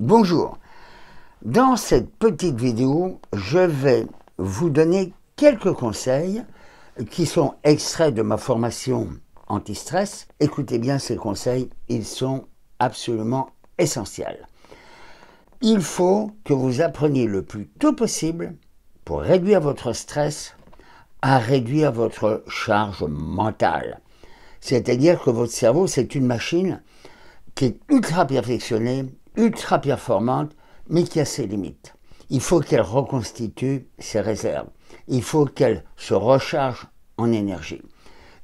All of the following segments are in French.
Bonjour. Dans cette petite vidéo, je vais vous donner quelques conseils qui sont extraits de ma formation anti-stress. Écoutez bien ces conseils, ils sont absolument essentiels. Il faut que vous appreniez le plus tôt possible, pour réduire votre stress, à réduire votre charge mentale. C'est-à-dire que votre cerveau, c'est une machine qui est ultra perfectionnée ultra performante, mais qui a ses limites. Il faut qu'elle reconstitue ses réserves. Il faut qu'elle se recharge en énergie.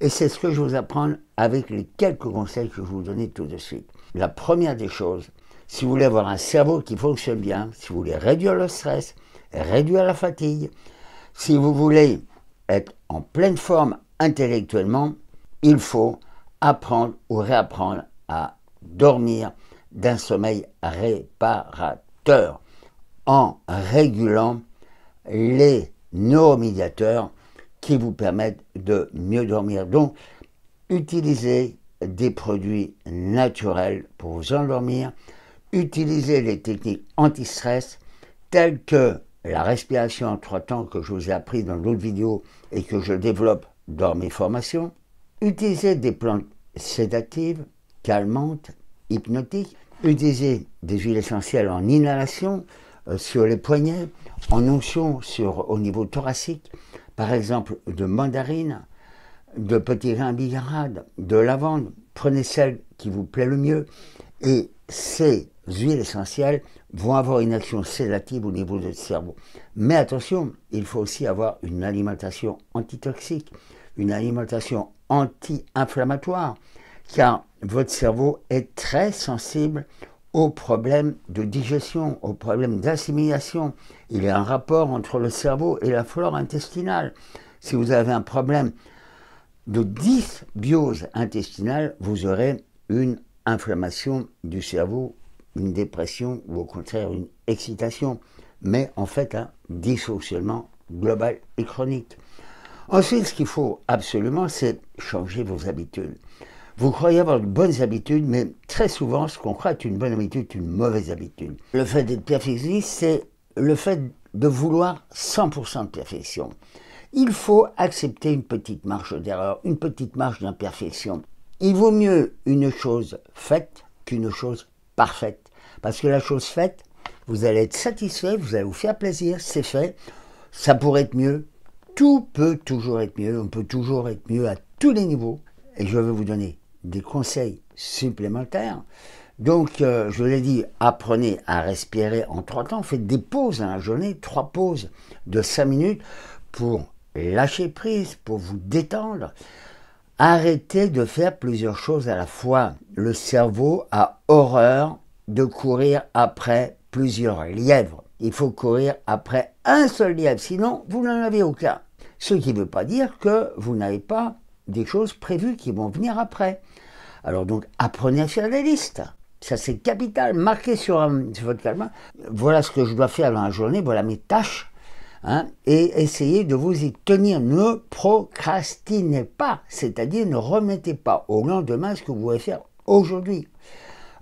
Et c'est ce que je vous apprendre avec les quelques conseils que je vous donner tout de suite. La première des choses, si vous voulez avoir un cerveau qui fonctionne bien, si vous voulez réduire le stress, réduire la fatigue, si vous voulez être en pleine forme intellectuellement, il faut apprendre ou réapprendre à dormir, d'un sommeil réparateur en régulant les neuromédiateurs qui vous permettent de mieux dormir. Donc, utilisez des produits naturels pour vous endormir, utilisez les techniques anti-stress telles que la respiration en trois temps que je vous ai appris dans d'autres vidéos et que je développe dans mes formations, utilisez des plantes sédatives, calmantes, hypnotique, Utilisez des huiles essentielles en inhalation euh, sur les poignets, en onction sur, au niveau thoracique, par exemple de mandarine, de petits grains bigarade, de lavande. Prenez celle qui vous plaît le mieux et ces huiles essentielles vont avoir une action sédative au niveau de cerveau. Mais attention, il faut aussi avoir une alimentation antitoxique, une alimentation anti-inflammatoire, car votre cerveau est très sensible aux problèmes de digestion, aux problèmes d'assimilation. Il y a un rapport entre le cerveau et la flore intestinale. Si vous avez un problème de dysbiose intestinale, vous aurez une inflammation du cerveau, une dépression ou au contraire une excitation, mais en fait un dysfonctionnement global et chronique. Ensuite, ce qu'il faut absolument, c'est changer vos habitudes. Vous croyez avoir de bonnes habitudes, mais très souvent, ce qu'on croit être une bonne habitude est une mauvaise habitude. Le fait d'être perfectionniste, c'est le fait de vouloir 100% de perfection. Il faut accepter une petite marge d'erreur, une petite marge d'imperfection. Il vaut mieux une chose faite qu'une chose parfaite. Parce que la chose faite, vous allez être satisfait, vous allez vous faire plaisir, c'est fait. Ça pourrait être mieux. Tout peut toujours être mieux. On peut toujours être mieux à tous les niveaux. Et je vais vous donner des conseils supplémentaires. Donc, euh, je l'ai dit, apprenez à respirer en trois temps. Faites des pauses à la journée, trois pauses de cinq minutes pour lâcher prise, pour vous détendre. Arrêtez de faire plusieurs choses à la fois. Le cerveau a horreur de courir après plusieurs lièvres. Il faut courir après un seul lièvre, sinon vous n'en avez aucun. Ce qui ne veut pas dire que vous n'avez pas des choses prévues qui vont venir après. Alors donc, apprenez à faire des listes. Ça, c'est capital. Marquez sur, votre calme. Voilà ce que je dois faire dans la journée. Voilà mes tâches. Hein. et essayez de vous y tenir. Ne procrastinez pas, c'est-à-dire ne remettez pas au lendemain ce que vous voulez faire aujourd'hui.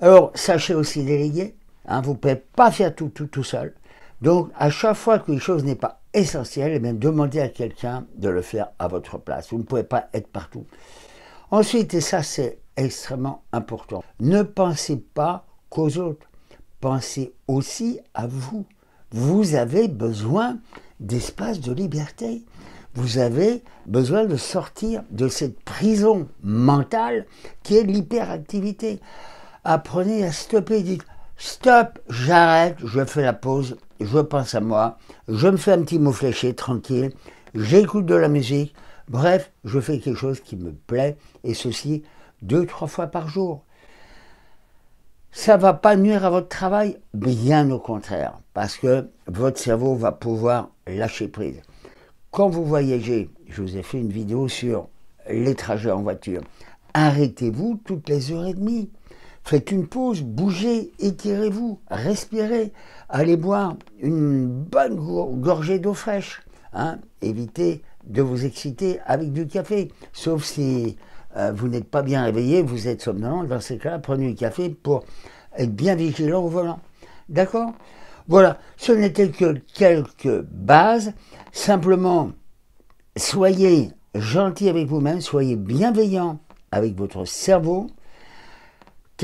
Alors, sachez aussi déléguer. Hein. vous ne pouvez pas faire tout, tout, tout seul. Donc, à chaque fois que chose n'est pas essentiel et même demander à quelqu'un de le faire à votre place. Vous ne pouvez pas être partout. Ensuite, et ça c'est extrêmement important, ne pensez pas qu'aux autres, pensez aussi à vous. Vous avez besoin d'espace de liberté. Vous avez besoin de sortir de cette prison mentale qui est l'hyperactivité. Apprenez à stopper, dites stop, j'arrête, je fais la pause, je pense à moi, je me fais un petit mot fléché tranquille, j'écoute de la musique, bref, je fais quelque chose qui me plaît, et ceci deux, trois fois par jour. Ça ne va pas nuire à votre travail, bien au contraire, parce que votre cerveau va pouvoir lâcher prise. Quand vous voyagez, je vous ai fait une vidéo sur les trajets en voiture, arrêtez-vous toutes les heures et demie. Faites une pause, bougez, étirez-vous, respirez, allez boire une bonne gorgée d'eau fraîche. Hein. Évitez de vous exciter avec du café, sauf si euh, vous n'êtes pas bien réveillé, vous êtes somnolent. Dans ces cas-là, prenez du café pour être bien vigilant au volant. D'accord Voilà, ce n'était que quelques bases. Simplement, soyez gentil avec vous-même, soyez bienveillant avec votre cerveau.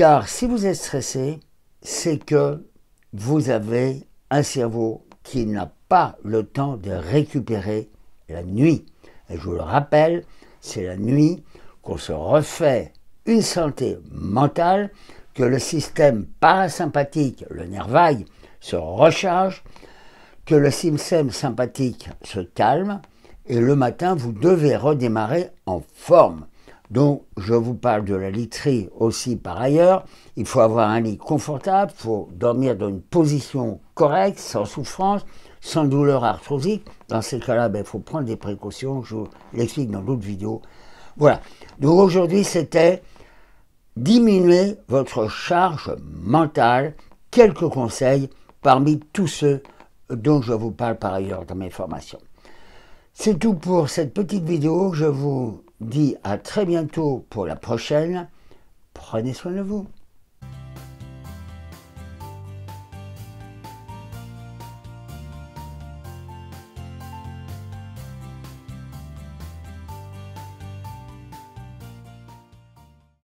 Car si vous êtes stressé, c'est que vous avez un cerveau qui n'a pas le temps de récupérer la nuit. Et je vous le rappelle, c'est la nuit qu'on se refait une santé mentale, que le système parasympathique, le nerf se recharge, que le système sympathique se calme, et le matin, vous devez redémarrer en forme. Donc, je vous parle de la literie aussi par ailleurs. Il faut avoir un lit confortable, il faut dormir dans une position correcte, sans souffrance, sans douleur arthrosique. Dans ces cas-là, il ben, faut prendre des précautions, je vous l'explique dans d'autres vidéos. Voilà. Donc aujourd'hui, c'était diminuer votre charge mentale. Quelques conseils parmi tous ceux dont je vous parle par ailleurs dans mes formations. C'est tout pour cette petite vidéo. Je vous Dis à très bientôt pour la prochaine. Prenez soin de vous.